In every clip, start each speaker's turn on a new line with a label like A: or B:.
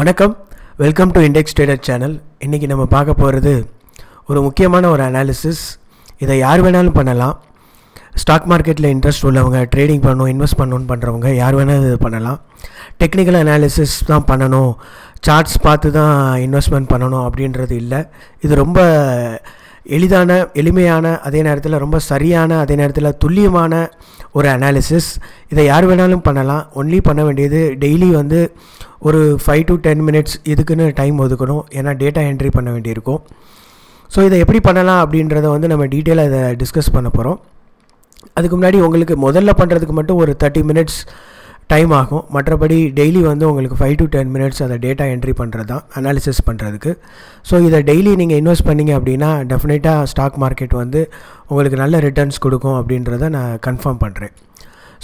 A: வணக்கம் welcome to index trader channel இன்றைக்கி நம்ம பார்க்க போகிறது ஒரு முக்கியமான ஒரு அனாலிசிஸ் இதை யார் வேணாலும் பண்ணலாம் ஸ்டாக் மார்க்கெட்டில் இன்ட்ரெஸ்ட் உள்ளவங்க ட்ரேடிங் பண்ணணும் இன்வெஸ்ட் பண்ணணும்னு பண்ணுறவங்க யார் வேணாலும் இது பண்ணலாம் டெக்னிக்கல் அனாலிசிஸ் தான் பண்ணணும் சார்ட்ஸ் பார்த்து தான் இன்வெஸ்ட்மெண்ட் பண்ணணும் அப்படின்றது இல்லை இது ரொம்ப எளிதான எளிமையான அதே நேரத்தில் ரொம்ப சரியான அதே நேரத்தில் துல்லியமான ஒரு அனாலிசிஸ் இதை யார் வேணாலும் பண்ணலாம் ஒன்லி பண்ண வேண்டியது டெய்லி வந்து ஒரு ஃபைவ் டு டென் மினிட்ஸ் இதுக்குன்னு டைம் ஒதுக்கணும் ஏன்னா டேட்டா என்ட்ரி பண்ண வேண்டியிருக்கும் ஸோ இதை எப்படி பண்ணலாம் அப்படின்றத வந்து நம்ம டீட்டெயிலாக இதை டிஸ்கஸ் பண்ண போகிறோம் அதுக்கு முன்னாடி உங்களுக்கு முதல்ல பண்ணுறதுக்கு மட்டும் ஒரு தேர்ட்டி மினிட்ஸ் டைம் ஆகும் மற்றபடி டெய்லி வந்து உங்களுக்கு ஃபைவ் டு டென் மினிட்ஸ் அதை டேட்டா என்ட்ரி பண்ணுறது தான் அனாலிசிஸ் பண்ணுறதுக்கு ஸோ இதை டெய்லி நீங்கள் இன்வெஸ்ட் பண்ணிங்க அப்படின்னா டெஃபினட்டாக ஸ்டாக் மார்க்கெட் வந்து உங்களுக்கு நல்ல ரிட்டர்ன்ஸ் கொடுக்கும் அப்படின்றத நான் கன்ஃபார்ம் பண்ணுறேன்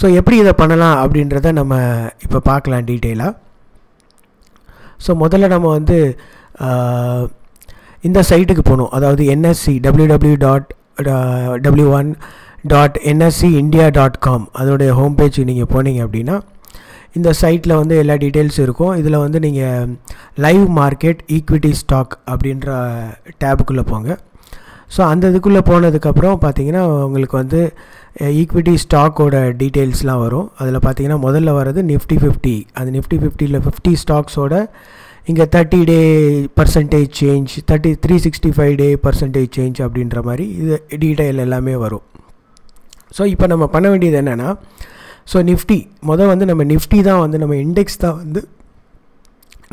A: ஸோ எப்படி இதை பண்ணலாம் அப்படின்றத நம்ம இப்போ பார்க்கலாம் டீட்டெயிலாக ஸோ முதல்ல நம்ம வந்து இந்த சைட்டுக்கு போகணும் அதாவது NSC W W dot W one dot NSC India dot com அதோடைய ஹோம் பேஜ் நீங்கள் போனீங்க அப்படின்னா இந்த சைட்டில் வந்து எல்லா டீட்டெயில்ஸும் இருக்கும் இதில் வந்து நீங்கள் லைவ் மார்க்கெட் ஈக்விட்டி ஸ்டாக் அப்படின்ற டேபுக்குள்ளே போங்க ஸோ அந்த இதுக்குள்ளே போனதுக்கப்புறம் பார்த்தீங்கன்னா உங்களுக்கு வந்து ஈக்விட்டி ஸ்டாக்கோட டீட்டெயில்ஸ்லாம் வரும் அதில் பார்த்தீங்கன்னா முதல்ல வர்றது நிஃப்டி ஃபிஃப்டி அந்த நிஃப்டி ஃபிஃப்டியில் ஃபிஃப்டி ஸ்டாக்ஸோட இங்கே thirty day percentage change thirty three sixty five day percentage change அப்படின்ற மாதிரி இது டீட்டெயில் எல்லாமே வரும் ஸோ இப்போ நம்ம பண்ண வேண்டியது என்னென்னா ஸோ நிஃப்டி மொதல் வந்து நம்ம நிஃப்டி தான் வந்து நம்ம இண்டெக்ஸ் தான் வந்து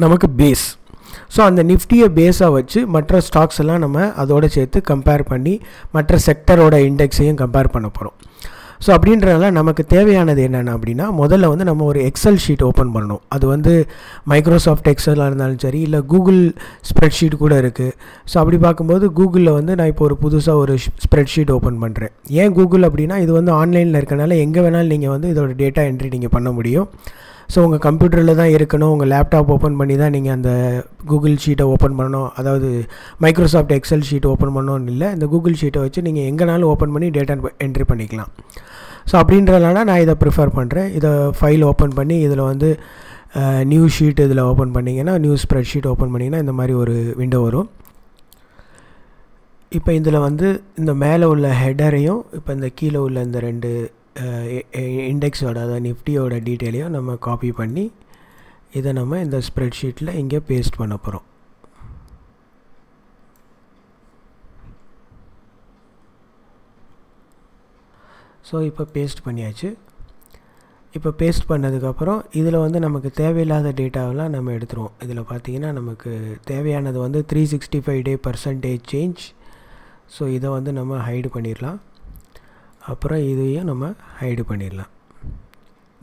A: நமக்கு பேஸ் ஸோ அந்த நிஃப்டியை பேஸாக வச்சு மற்ற ஸ்டாக்ஸ் எல்லாம் நம்ம அதோடு சேர்த்து கம்பேர் பண்ணி மற்ற செக்டரோட இண்டெக்ஸையும் கம்பேர் பண்ண போகிறோம் ஸோ அப்படின்றனால நமக்கு தேவையானது என்னென்ன அப்படின்னா முதல்ல வந்து நம்ம ஒரு எக்ஸல் ஷீட் ஓப்பன் பண்ணணும் அது வந்து மைக்ரோசாஃப்ட் எக்ஸலாக இருந்தாலும் சரி இல்லை கூகுள் ஸ்ப்ரெட் ஷீட் கூட இருக்குது ஸோ அப்படி பார்க்கும்போது கூகுளில் வந்து நான் இப்போ ஒரு புதுசாக ஒரு ஸ்ப்ரெட் ஷீட் ஓப்பன் பண்ணுறேன் ஏன் கூகுள் அப்படின்னா இது வந்து ஆன்லைனில் இருக்கனால எங்கே வேணாலும் நீங்கள் வந்து இதோட டேட்டா என்ட்ரி நீங்கள் பண்ண முடியும் ஸோ உங்கள் கம்ப்யூட்டரில் தான் இருக்கணும் உங்கள் லேப்டாப் ஓப்பன் பண்ணி தான் நீங்கள் அந்த கூகுள் ஷீட்டை ஓப்பன் பண்ணணும் அதாவது மைக்ரோசாஃப்ட் எக்ஸல் ஷீட் ஓப்பன் பண்ணணும்னு இல்லை இந்த கூகுள் ஷீட்டை வச்சு நீங்கள் எங்கேனாலும் ஓப்பன் பண்ணி டேட்டா என்ட்ரி பண்ணிக்கலாம் ஸோ அப்படின்றதுனால நான் இதை ப்ரிஃபர் பண்ணுறேன் இதை ஃபைல் ஓப்பன் பண்ணி இதில் வந்து நியூ ஷீட் இதில் ஓப்பன் பண்ணிங்கன்னா நியூ ஸ்ப்ரெட் ஷீட் ஓப்பன் பண்ணிங்கன்னா இந்த மாதிரி ஒரு விண்டோ வரும் இப்போ இதில் வந்து இந்த மேலே உள்ள ஹெடரையும் இப்போ இந்த கீழே உள்ள இந்த ரெண்டு இண்டெக்ஸோட அதாவது நிஃப்டியோட டீட்டெயிலையும் நம்ம காப்பி பண்ணி இதை நம்ம இந்த ஸ்ப்ரெட்ஷீட்டில் இங்கே பேஸ்ட் பண்ண போகிறோம் ஸோ இப்போ பேஸ்ட் பண்ணியாச்சு இப்போ பேஸ்ட் பண்ணதுக்கப்புறம் இதில் வந்து நமக்கு தேவையில்லாத டேட்டாவெலாம் நம்ம எடுத்துருவோம் இதில் பார்த்தீங்கன்னா நமக்கு தேவையானது வந்து three sixty five day percentage change so இதை வந்து நம்ம ஹைடு பண்ணிடலாம் அப்புறம் இதையும் நம்ம ஹைடு பண்ணிடலாம்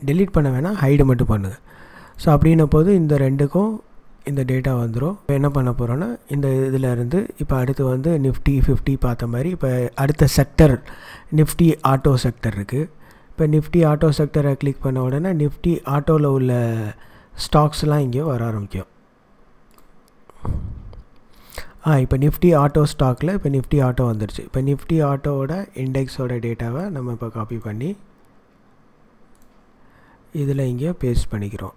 A: டெலீட் பண்ண வேணால் ஹைடு மட்டும் பண்ணுங்கள் ஸோ அப்படின்ன போது இந்த ரெண்டுக்கும் இந்த டேட்டா வந்துடும் இப்போ என்ன பண்ண போகிறோன்னா இந்த இதில் இருந்து இப்போ அடுத்து வந்து நிஃப்டி ஃபிஃப்டி பார்த்த மாதிரி இப்போ அடுத்த செக்டர் நிஃப்டி ஆட்டோ செக்டர் இருக்குது இப்போ நிஃப்டி ஆட்டோ செக்டரை கிளிக் பண்ண உடனே நிஃப்டி ஆட்டோவில் உள்ள ஸ்டாக்ஸ்லாம் இங்கே வர ஆரம்பிக்கும் ஆ இப்போ நிஃப்டி ஆட்டோ ஸ்டாக்கில் இப்போ நிஃப்டி ஆட்டோ வந்துருச்சு இப்போ நிஃப்டி ஆட்டோவோட இண்டெக்ஸோட டேட்டாவை நம்ம இப்போ காப்பி பண்ணி இதில் இங்கே பேஸ்ட் பண்ணிக்கிறோம்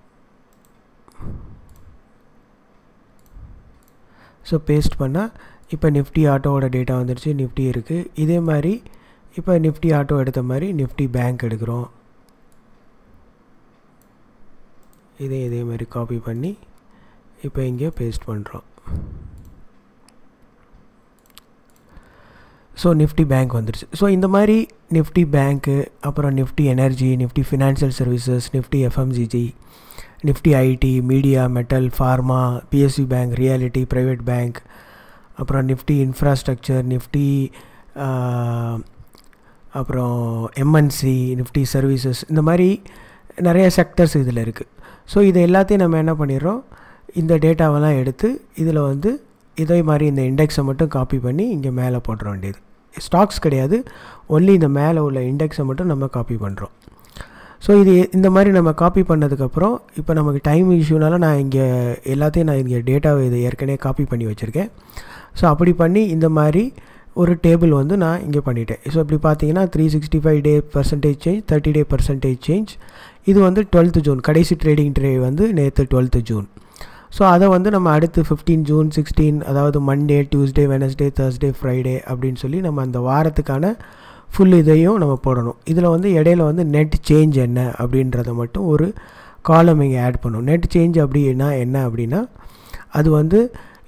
A: ஸோ பேஸ்ட் பண்ணால் இப்போ நிஃப்டி ஆட்டோவோட டேட்டா வந்துருச்சு நிஃப்டி இருக்குது இதே மாதிரி இப்போ நிஃப்டி ஆட்டோ எடுத்த மாதிரி நிஃப்டி பேங்க் எடுக்கிறோம் இதே இதே மாதிரி காப்பி பண்ணி இப்போ இங்கே பேஸ்ட் பண்ணுறோம் ஸோ நிஃப்டி பேங்க் வந்துருச்சு ஸோ இந்த மாதிரி நிஃப்டி பேங்க்கு அப்புறம் Nifty energy Nifty financial services Nifty FMCG Nifty IT media metal pharma PSC bank reality private bank அப்புறம் நிஃப்டி இன்ஃப்ராஸ்ட்ரக்சர் நிஃப்டி அப்புறம் எம்என்சி நிஃப்டி சர்வீசஸ் இந்த மாதிரி நிறைய செக்டர்ஸ் இதில் இருக்குது ஸோ இது எல்லாத்தையும் நம்ம என்ன பண்ணிடுறோம் இந்த டேட்டாவெல்லாம் எடுத்து இதில் வந்து இதே மாதிரி இந்த இண்டெக்ஸை மட்டும் காப்பி பண்ணி இங்கே மேலே போட்டுற வேண்டியது ஸ்டாக்ஸ் கிடையாது ஒன்லி இந்த மேலே உள்ள இண்டெக்ஸை மட்டும் நம்ம காப்பி பண்ணுறோம் ஸோ இது இந்த மாதிரி நம்ம காப்பி பண்ணதுக்கப்புறம் இப்போ நமக்கு டைம் இஷ்யூனால நான் இங்கே எல்லாத்தையும் நான் இங்கே டேட்டாவை இது ஏற்கனவே காப்பி பண்ணி வச்சுருக்கேன் ஸோ அப்படி பண்ணி இந்த மாதிரி ஒரு டேபிள் வந்து நான் இங்கே பண்ணிட்டேன் ஸோ இப்படி பார்த்தீங்கன்னா three sixty five day percentage change thirty day percentage change இது வந்து டுவெல்த்து ஜூன் கடைசி ட்ரேடிங் ட்ரே வந்து நேற்று டுவெல்த்து ஜூன் ஸோ அதை வந்து நம்ம அடுத்து ஃபிஃப்டீன் ஜூன் சிக்ஸ்டீன் அதாவது Monday Tuesday Wednesday Thursday Friday அப்படின்னு சொல்லி நம்ம அந்த வாரத்துக்கான ஃபுல் இதையும் நம்ம போடணும் இதில் வந்து இடையில வந்து நெட் சேஞ்ச் என்ன அப்படின்றத மட்டும் ஒரு காலம் இங்கே ஆட் பண்ணும் நெட் சேஞ்ச் அப்படின்னா என்ன அப்படின்னா அது வந்து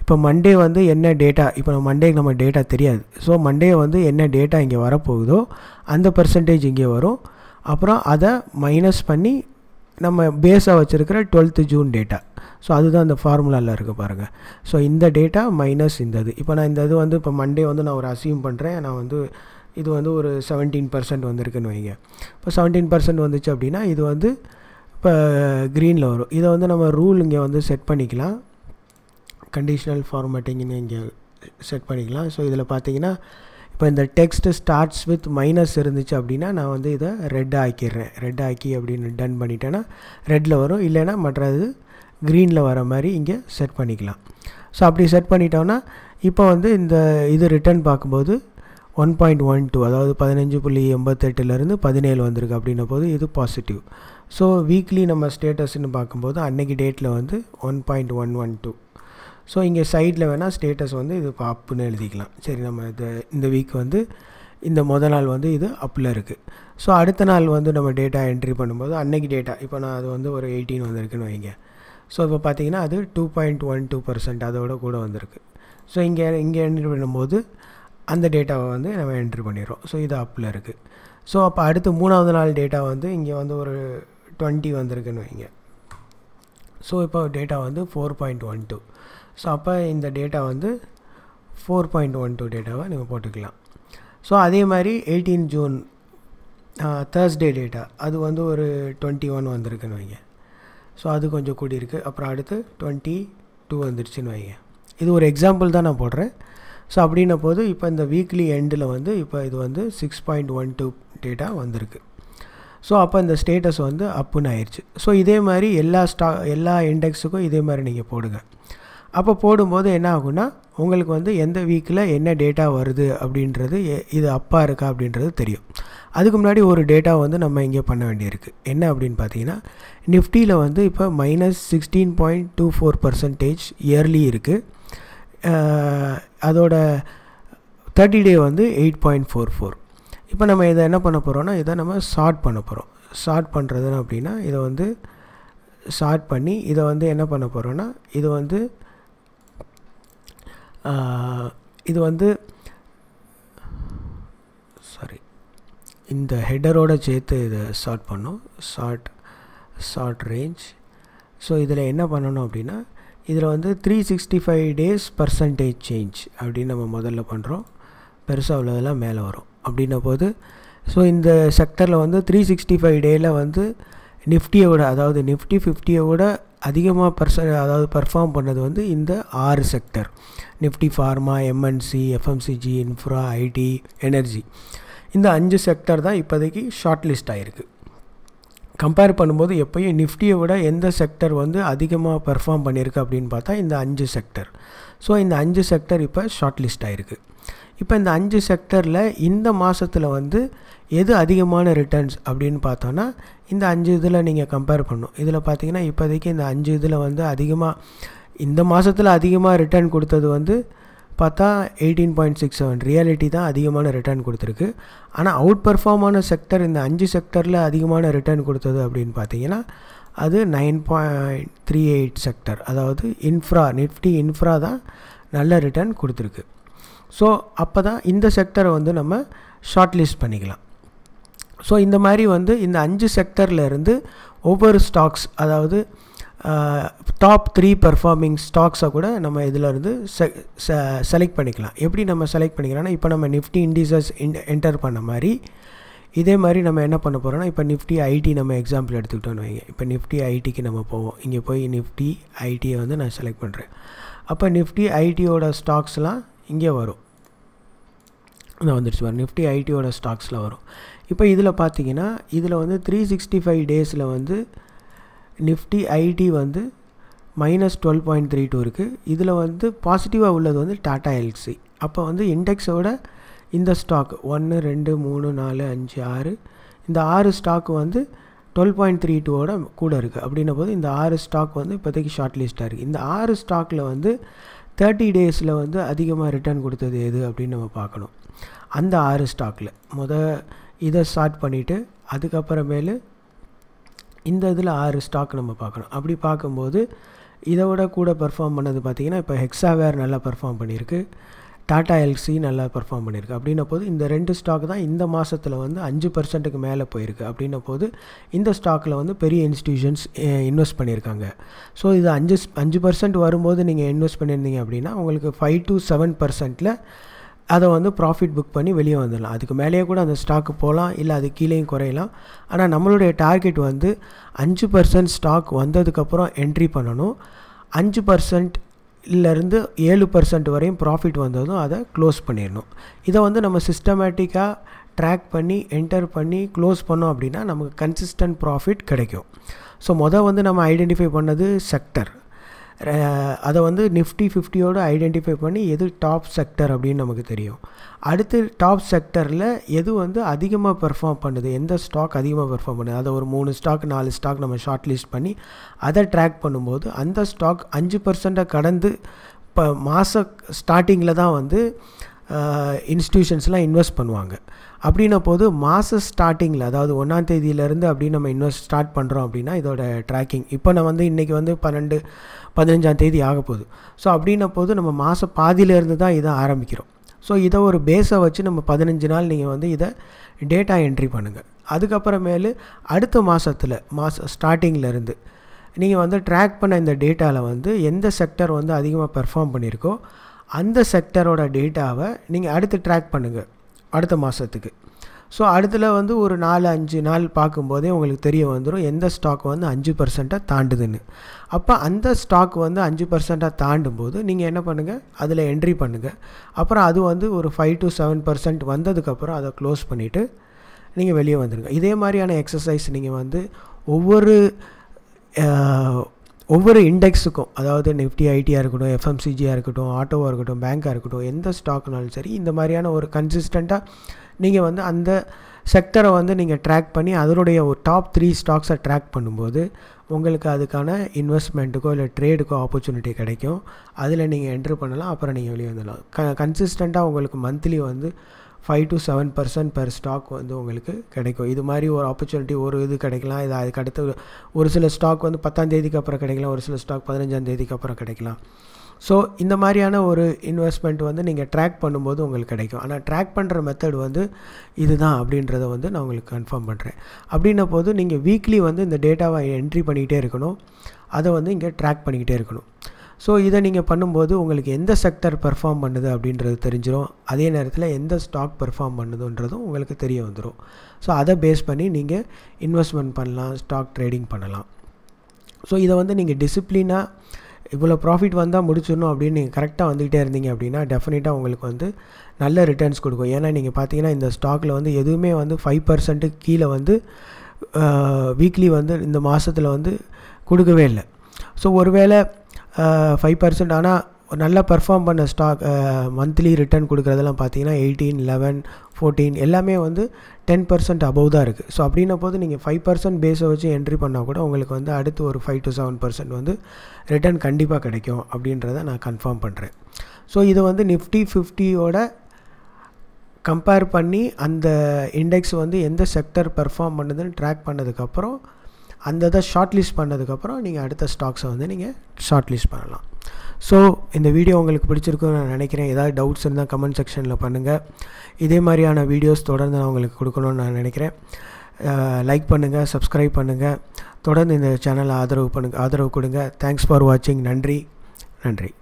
A: இப்போ மண்டே வந்து என்ன டேட்டா இப்போ நம்ம மண்டேக்கு நம்ம டேட்டா தெரியாது ஸோ மண்டே வந்து என்ன டேட்டா இங்கே வரப்போகுதோ அந்த பர்சன்டேஜ் இங்கே வரும் அப்புறம் அதை மைனஸ் பண்ணி நம்ம பேஸாக வச்சுருக்கிற டுவெல்த்து ஜூன் டேட்டா ஸோ அதுதான் அந்த ஃபார்முலாவில் இருக்குது பாருங்கள் ஸோ இந்த டேட்டா மைனஸ் இந்த இது இப்போ நான் இந்த இது வந்து இப்போ மண்டே வந்து நான் ஒரு அசியூம் பண்ணுறேன் நான் வந்து இது வந்து ஒரு செவன்டீன் பர்சன்ட் வந்திருக்குன்னு வைங்க இப்போ செவன்டீன் பர்சன்ட் வந்துச்சு அப்படின்னா இது வந்து இப்போ க்ரீனில் வரும் இதை வந்து நம்ம ரூல் இங்கே வந்து செட் பண்ணிக்கலாம் கண்டிஷனல் ஃபார்மேட்டிங்னு இங்கே செட் பண்ணிக்கலாம் ஸோ இதில் பார்த்தீங்கன்னா இப்போ இந்த டெக்ஸ்ட்டு ஸ்டார்ட்ஸ் வித் மைனஸ் இருந்துச்சு அப்படின்னா நான் வந்து இதை ரெட் ஆக்கிடுறேன் ரெட் ஆக்கி அப்படின்னு டன் பண்ணிட்டேன்னா ரெட்டில் வரும் இல்லைன்னா மற்றது க்ரீனில் வர மாதிரி இங்கே செட் பண்ணிக்கலாம் ஸோ அப்படி செட் பண்ணிட்டோன்னா இப்போ வந்து இந்த இது ரிட்டர்ன் பார்க்கும்போது ஒன் பாயிண்ட் ஒன் டூ அதாவது பதினஞ்சு புள்ளி எண்பத்தெட்டுலேருந்து பதினேழு வந்திருக்கு அப்படின்ன போது இது பாசிட்டிவ் ஸோ வீக்லி நம்ம ஸ்டேட்டஸ்ன்னு பார்க்கும்போது அன்றைக்கி டேட்டில் வந்து one point one one two so இங்கே சைடில் வேணால் ஸ்டேட்டஸ் வந்து இது இப்போ அப்புன்னு எழுதிக்கலாம் சரி நம்ம இது இந்த வீக் வந்து இந்த முத நாள் வந்து இது அப்பில் இருக்குது ஸோ அடுத்த நாள் வந்து நம்ம டேட்டா என்ட்ரி பண்ணும்போது அன்றைக்கி டேட்டா இப்போ நான் அது வந்து ஒரு எயிட்டீன் வந்திருக்குன்னு வைங்க ஸோ இப்போ பார்த்தீங்கன்னா அது two point one two percent அதோட கூட வந்திருக்கு ஸோ இங்கே இங்கே என்ட்ரி பண்ணும்போது அந்த டேட்டாவை வந்து நம்ம என்ட்ரி பண்ணிடுறோம் ஸோ இது அப்பில் இருக்குது ஸோ அப்போ அடுத்து மூணாவது நாள் டேட்டா வந்து இங்கே வந்து ஒரு டுவெண்ட்டி வந்திருக்குன்னு வைங்க ஸோ இப்போ டேட்டா வந்து four point one two so அப்போ இந்த டேட்டா வந்து ஃபோர் பாயிண்ட் ஒன் டூ டேட்டாவை நீங்கள் போட்டுக்கலாம் ஸோ அதே மாதிரி எயிட்டீன் ஜூன் தேர்ஸ்டே டேட்டா அது வந்து ஒரு டுவெண்ட்டி ஒன் வந்திருக்குன்னு வைங்க ஸோ அது கொஞ்சம் கூடியிருக்கு அப்புறம் அடுத்து டுவெண்ட்டி டூ வந்துடுச்சுன்னு வைங்க இது ஒரு எக்ஸாம்பிள் தான் நான் போடுறேன் ஸோ அப்படின்ன போது இப்போ இந்த வீக்லி எண்டில் வந்து இப்போ இது வந்து six point one two data வந்திருக்கு ஸோ அப்போ இந்த ஸ்டேட்டஸ் வந்து அப்புன்னு ஆயிடுச்சு ஸோ இதே மாதிரி எல்லா ஸ்டா எல்லா இண்டெக்ஸுக்கும் இதே மாதிரி நீங்கள் போடுங்க அப்போ போடும்போது என்ன ஆகும்னா உங்களுக்கு வந்து எந்த வீக்கில் என்ன டேட்டா வருது அப்படின்றது இது அப்பா இருக்கா அப்படின்றது தெரியும் அதுக்கு முன்னாடி ஒரு டேட்டா வந்து நம்ம இங்கே பண்ண வேண்டியிருக்கு என்ன அப்படின்னு பார்த்தீங்கன்னா நிஃப்டியில் வந்து இப்போ minus sixteen point two four percentage yearly இருக்குது அதோட தேர்ட்டி டே வந்து எயிட் பாயிண்ட் ஃபோர் ஃபோர் இப்போ நம்ம இதை என்ன பண்ண போகிறோம்னா இதை நம்ம ஷார்ட் பண்ண போகிறோம் ஷார்ட் பண்ணுறது அப்படின்னா இதை வந்து ஷார்ட் பண்ணி இதை வந்து என்ன பண்ண போகிறோன்னா இது வந்து இது வந்து சாரி இந்த ஹெட்டரோடு சேர்த்து இதை ஷார்ட் பண்ணோம் ஷார்ட் ஷார்ட் ரேஞ்ச் ஸோ இதில் என்ன பண்ணணும் அப்படின்னா இதில் வந்து three sixty five days percentage change அப்படின்னு நம்ம முதல்ல பண்ணுறோம் பெருசாக உள்ளதெல்லாம் மேலே வரும் அப்படின்ன போது ஸோ இந்த செக்டரில் வந்து த்ரீ சிக்ஸ்டி ஃபைவ் டேயில் வந்து நிஃப்டியை விட அதாவது நிஃப்டி ஃபிஃப்டியை விட அதிகமாக பர்சன் அதாவது பர்ஃபார்ம் பண்ணது வந்து இந்த ஆறு sector Nifty pharma MNC FMCG infra IT energy இந்த அஞ்சு செக்டர் தான் இப்போதைக்கு ஷார்ட் லிஸ்ட் ஆகிருக்கு கம்பேர் பண்ணும்போது எப்போயும் நிஃப்டியை விட எந்த செக்டர் வந்து அதிகமாக பெர்ஃபார்ம் பண்ணியிருக்கு அப்படின்னு பார்த்தா இந்த அஞ்சு செக்டர் ஸோ இந்த அஞ்சு செக்டர் இப்போ ஷார்ட் லிஸ்ட் ஆகிருக்கு இப்போ இந்த அஞ்சு செக்டரில் இந்த மாதத்தில் வந்து எது அதிகமான ரிட்டர்ன்ஸ் அப்படின்னு பார்த்தோன்னா இந்த அஞ்சு இதில் நீங்கள் கம்பேர் பண்ணும் இதில் பார்த்தீங்கன்னா இப்போதைக்கு இந்த அஞ்சு இதில் வந்து அதிகமாக இந்த மாதத்தில் அதிகமாக ரிட்டர்ன் கொடுத்தது வந்து பார்த்தா eighteen point six seven reality தான் அதிகமான ரிட்டர்ன் கொடுத்துருக்கு ஆனால் அவுட் பர்ஃபார்மான செக்டர் இந்த அஞ்சு செக்டரில் அதிகமான ரிட்டர்ன் கொடுத்தது அப்படின்னு பார்த்தீங்கன்னா அது nine point three eight sector அதாவது இன்ஃப்ரா நிஃப்டி இன்ஃப்ரா தான் நல்ல ரிட்டர்ன் கொடுத்துருக்கு ஸோ அப்போ தான் இந்த செக்டரை வந்து நம்ம ஷார்ட் லிஸ்ட் பண்ணிக்கலாம் ஸோ இந்த மாதிரி வந்து இந்த அஞ்சு செக்டர்லேருந்து ஒவ்வொரு ஸ்டாக்ஸ் அதாவது டாப் த்ரீ பர்ஃபார்மிங் ஸ்டாக்ஸை கூட நம்ம இதில் இருந்து செலக்ட் பண்ணிக்கலாம் எப்படி நம்ம செலக்ட் பண்ணிக்கலாம்னா இப்போ நம்ம நிஃப்டி இண்டிசஸ் என்டர் பண்ண மாதிரி இதே மாதிரி நம்ம என்ன பண்ண போகிறோம்னா இப்போ நிஃப்டி ஐடி நம்ம எக்ஸாம்பிள் எடுத்துக்கிட்டோன்னு வைங்க இப்போ நிஃப்டி ஐடிக்கு நம்ம போவோம் இங்கே போய் நிஃப்டி ஐடியை வந்து நான் செலக்ட் பண்ணுறேன் அப்போ நிஃப்டி ஐடியோட ஸ்டாக்ஸ்லாம் இங்கே வரும் நான் வந்துடுச்சு பாரு நிஃப்டி ஐடியோட ஸ்டாக்ஸில் வரும் இப்போ இதில் பார்த்தீங்கன்னா இதில் வந்து த்ரீ சிக்ஸ்டி ஃபைவ் டேஸில் வந்து நிஃப்டி ஐடி வந்து minus twelve point three two இருக்குது இதில் வந்து பாசிட்டிவாக உள்ளது வந்து டாடா எல்சி அப்போ வந்து இண்டெக்ஸோட இந்த ஸ்டாக் ஒன்று ரெண்டு மூணு நாலு அஞ்சு ஆறு இந்த ஆறு ஸ்டாக் வந்து டுவெல் பாயிண்ட் த்ரீ டூவோட கூட இருக்குது அப்படின்ன போது இந்த ஆறு ஸ்டாக் வந்து இப்போதைக்கு ஷார்ட் லிஸ்ட்டாக இருக்குது இந்த ஆறு ஸ்டாக்கில் வந்து தேர்ட்டி டேஸில் வந்து அதிகமாக ரிட்டர்ன் கொடுத்தது எது அப்படின்னு நம்ம பார்க்கணும் அந்த ஆறு ஸ்டாக்கில் முத இதை ஸ்டார்ட் பண்ணிவிட்டு அதுக்கப்புறமேலு இந்த இதில் ஆறு ஸ்டாக் நம்ம பார்க்கணும் அப்படி பார்க்கும்போது இதை விட கூட பர்ஃபார்ம் பண்ணது பார்த்திங்கன்னா இப்போ ஹெக்ஸாவேர் நல்லா பர்ஃபார்ம் பண்ணியிருக்கு டாடா எல்சி நல்லா பர்ஃபார்ம் பண்ணியிருக்கு அப்படின்ன போது இந்த ரெண்டு ஸ்டாக் தான் இந்த மாதத்தில் வந்து அஞ்சு பர்சன்ட்டுக்கு மேலே போயிருக்கு அப்படின்ன போது இந்த ஸ்டாக்கில் வந்து பெரிய இன்ஸ்டியூஷன்ஸ் இன்வெஸ்ட் பண்ணியிருக்காங்க ஸோ இது அஞ்சு அஞ்சு பர்சன்ட் வரும்போது நீங்கள் இன்வெஸ்ட் பண்ணியிருந்தீங்க அப்படின்னா உங்களுக்கு ஃபைவ் டு செவன் பர்சன்ட்டில் அதை வந்து ப்ராஃபிட் புக் பண்ணி வெளியே வந்துடலாம் அதுக்கு மேலேயே கூட அந்த ஸ்டாக்கு போகலாம் இல்லை அது கீழேயும் குறையலாம் ஆனால் நம்மளுடைய டார்கெட் வந்து அஞ்சு பர்சன்ட் ஸ்டாக் வந்ததுக்கப்புறம் என்ட்ரி பண்ணணும் அஞ்சு பர்சன்ட் இல்லேருந்து ஏழு பர்சன்ட் வரையும் ப்ராஃபிட் வந்ததும் அதை க்ளோஸ் பண்ணிடணும் இதை வந்து நம்ம சிஸ்டமேட்டிக்காக ட்ராக் பண்ணி என்டர் பண்ணி க்ளோஸ் பண்ணோம் அப்படின்னா நமக்கு கன்சிஸ்டன்ட் ப்ராஃபிட் கிடைக்கும் ஸோ மொதல் வந்து நம்ம ஐடென்டிஃபை பண்ணது செக்டர் அதை வந்து நிஃப்டி ஃபிஃப்டியோடு ஐடென்டிஃபை பண்ணி எது டாப் செக்டர் அப்படின்னு நமக்கு தெரியும் அடுத்து டாப் செக்டரில் எது வந்து அதிகமாக பெர்ஃபார்ம் பண்ணுது எந்த ஸ்டாக் அதிகமாக பெர்ஃபார்ம் பண்ணுது அதை ஒரு மூணு ஸ்டாக் நாலு ஸ்டாக் நம்ம ஷார்ட் லிஸ்ட் பண்ணி அதை ட்ராக் பண்ணும்போது அந்த ஸ்டாக் அஞ்சு பர்சண்ட்டை கடந்து இப்போ மாத ஸ்டார்டிங்கில் தான் வந்து இன்ஸ்டியூஷன்ஸ்லாம் இன்வெஸ்ட் பண்ணுவாங்க அப்படின்ன போது மாத ஸ்டார்டிங்கில் அதாவது ஒன்றாம் தேதியிலேருந்து அப்படி நம்ம இன்வெஸ்ட் ஸ்டார்ட் பண்ணுறோம் அப்படின்னா இதோட ட்ராக்கிங் இப்போ நான் வந்து இன்றைக்கி வந்து பன்னெண்டு பதினஞ்சாம் தேதி ஆக போகுது ஸோ அப்படின்ன போது நம்ம மாத பாதியிலேருந்து தான் இதை ஆரம்பிக்கிறோம் ஸோ இதை ஒரு பேஸை வச்சு நம்ம பதினஞ்சு நாள் நீங்கள் வந்து இதை டேட்டா என்ட்ரி பண்ணுங்கள் அதுக்கப்புறமேலு அடுத்த மாதத்தில் மாத ஸ்டார்டிங்கிலேருந்து நீங்கள் வந்து ட்ராக் பண்ண இந்த டேட்டாவில் வந்து எந்த செக்டர் வந்து அதிகமாக பெர்ஃபார்ம் பண்ணியிருக்கோ அந்த செக்டரோட டேட்டாவை நீங்கள் அடுத்து ட்ராக் பண்ணுங்கள் அடுத்த மாதத்துக்கு ஸோ அடுத்தில் வந்து ஒரு நாலு அஞ்சு நாள் பார்க்கும்போதே உங்களுக்கு தெரிய வந்துடும் எந்த ஸ்டாக் வந்து அஞ்சு பர்சண்ட்டாக தாண்டுதுன்னு அப்போ அந்த ஸ்டாக் வந்து அஞ்சு பர்சண்ட்டாக தாண்டும் போது நீங்கள் என்ன பண்ணுங்கள் அதில் என்ட்ரி பண்ணுங்கள் அப்புறம் அது வந்து ஒரு ஃபைவ் டு செவன் பர்சன்ட் வந்ததுக்கப்புறம் அதை க்ளோஸ் பண்ணிவிட்டு நீங்கள் வெளியே வந்துடுங்க இதே மாதிரியான எக்ஸசைஸ் நீங்கள் வந்து ஒவ்வொரு ஒவ்வொரு இண்டெக்ஸுக்கும் அதாவது நிஃப்டி ஐடியாக இருக்கட்டும் எஃப்எம்சிஜியாக இருக்கட்டும் ஆட்டோவாக இருக்கட்டும் பேங்க்காக இருக்கட்டும் எந்த ஸ்டாக்னாலும் சரி இந்த மாதிரியான ஒரு கன்சிஸ்டண்ட்டாக நீங்கள் வந்து அந்த செக்டரை வந்து நீங்கள் ட்ராக் பண்ணி அதனுடைய ஒரு டாப் த்ரீ ஸ்டாக்ஸை ட்ராக் பண்ணும்போது உங்களுக்கு அதுக்கான இன்வெஸ்ட்மெண்ட்டுக்கோ இல்லை ட்ரேடுக்கோ ஆப்பர்ச்சுனிட்டி கிடைக்கும் அதில் நீங்கள் என்ட்ரு பண்ணலாம் அப்புறம் நீங்கள் வெளியே வந்துடலாம் க கன்சிஸ்டண்ட்டாக உங்களுக்கு மந்த்லி வந்து five to seven percent per stock வந்து உங்களுக்கு கிடைக்கும் இது மாதிரி ஒரு ஆப்பர்ச்சுனிட்டி ஒரு இது கிடைக்கலாம் இது அதுக்கு அடுத்து ஒரு சில ஸ்டாக் வந்து பத்தாந்தேதிக்கு அப்புறம் கிடைக்கலாம் ஒரு சில ஸ்டாக் பதினஞ்சாந்தேதிக்கு அப்புறம் கிடைக்கலாம் ஸோ இந்த மாதிரியான ஒரு இன்வெஸ்ட்மெண்ட் வந்து நீங்கள் ட்ராக் பண்ணும்போது உங்களுக்கு கிடைக்கும் ஆனால் ட்ராக் பண்ணுற மெத்தட் வந்து இதுதான் அப்படின்றத வந்து நான் உங்களுக்கு கன்ஃபார்ம் பண்ணுறேன் அப்படின்ன போது நீங்கள் வீக்லி வந்து இந்த டேட்டாவை என்ட்ரி பண்ணிக்கிட்டே இருக்கணும் அதை வந்து இங்கே ட்ராக் பண்ணிக்கிட்டே இருக்கணும் ஸோ இதை நீங்கள் பண்ணும்போது உங்களுக்கு எந்த செக்டர் பெர்ஃபார்ம் பண்ணுது அப்படின்றது தெரிஞ்சிடும் அதே நேரத்தில் எந்த ஸ்டாக் பெர்ஃபார்ம் பண்ணுதுன்றதும் உங்களுக்கு தெரிய வந்துடும் ஸோ அதை பேஸ் பண்ணி நீங்கள் இன்வெஸ்ட்மெண்ட் பண்ணலாம் ஸ்டாக் ட்ரேடிங் பண்ணலாம் ஸோ இதை வந்து நீங்கள் டிசிப்ளினாக இவ்வளோ ப்ராஃபிட் வந்தால் முடிச்சிடணும் அப்படின்னு நீங்கள் கரெக்டாக வந்துகிட்டே இருந்தீங்க அப்படின்னா டெஃபினட்டாக உங்களுக்கு வந்து நல்ல ரிட்டர்ன்ஸ் கொடுக்கும் ஏன்னா நீங்கள் பார்த்தீங்கன்னா இந்த ஸ்டாக்கில் வந்து எதுவுமே வந்து ஃபைவ் பர்சன்ட்டு கீழே வந்து வீக்லி வந்து இந்த மாதத்தில் வந்து கொடுக்கவே இல்லை ஸோ ஒருவேளை ஃபைவ் பர்சன்ட் ஆனால் நல்லா பெர்ஃபார்ம் பண்ண ஸ்டாக் மந்த்லி ரிட்டர்ன் கொடுக்குறதெல்லாம் பார்த்தீங்கன்னா எயிட்டீன் லெவன் ஃபோர்டீன் எல்லாமே வந்து டென் பர்சன்ட் அபவ் தான் இருக்குது ஸோ அப்படின்ன போது நீங்கள் ஃபைவ் பர்சன்ட் பேஸை வச்சு என்ட்ரி பண்ணால் கூட உங்களுக்கு வந்து அடுத்து ஒரு ஃபைவ் டு செவன் பர்சன்ட் வந்து ரிட்டர்ன் கண்டிப்பாக கிடைக்கும் அப்படின்றத நான் கன்ஃபார்ம் பண்ணுறேன் ஸோ இதை வந்து நிஃப்டி ஃபிஃப்டியோட கம்பேர் பண்ணி அந்த இண்டெக்ஸ் வந்து எந்த செக்டர் பெர்ஃபார்ம் பண்ணுதுன்னு ட்ராக் பண்ணதுக்கப்புறம் அந்த இதை ஷார்ட் லிஸ்ட் பண்ணதுக்கப்புறம் நீங்கள் அடுத்த ஸ்டாக்ஸை வந்து நீங்கள் ஷார்ட் லிஸ்ட் பண்ணலாம் ஸோ இந்த வீடியோ உங்களுக்கு பிடிச்சிருக்குன்னு நான் நினைக்கிறேன் ஏதாவது டவுட்ஸ் இருந்தால் கமெண்ட் செக்ஷனில் பண்ணுங்கள் இதே மாதிரியான வீடியோஸ் தொடர்ந்து நான் உங்களுக்கு கொடுக்கணும்னு நான் நினைக்கிறேன் லைக் பண்ணுங்கள் சப்ஸ்கிரைப் பண்ணுங்கள் தொடர்ந்து இந்த சேனலை ஆதரவு பண்ணுங்கள் ஆதரவு கொடுங்க தேங்க்ஸ் ஃபார் வாட்சிங் நன்றி நன்றி